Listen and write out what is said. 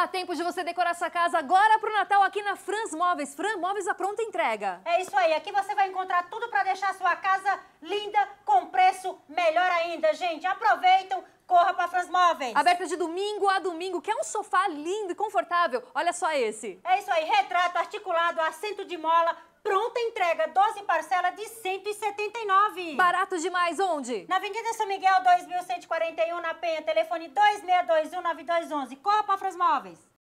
Dá tempo de você decorar sua casa agora pro Natal aqui na Franz Móveis. Fran Móveis a pronta entrega. É isso aí. Aqui você vai encontrar tudo para deixar a sua casa linda, com preço melhor ainda, gente. Aproveitam, corra para Franz Móveis. Aberta de domingo a domingo. Quer é um sofá lindo e confortável? Olha só esse. É isso aí. Retrato articulado, assento de mola, pronta entrega, 12 de 179. Barato demais onde? Na Avenida São Miguel, 2141, na Penha. Telefone 26219211. Copa Afros Móveis.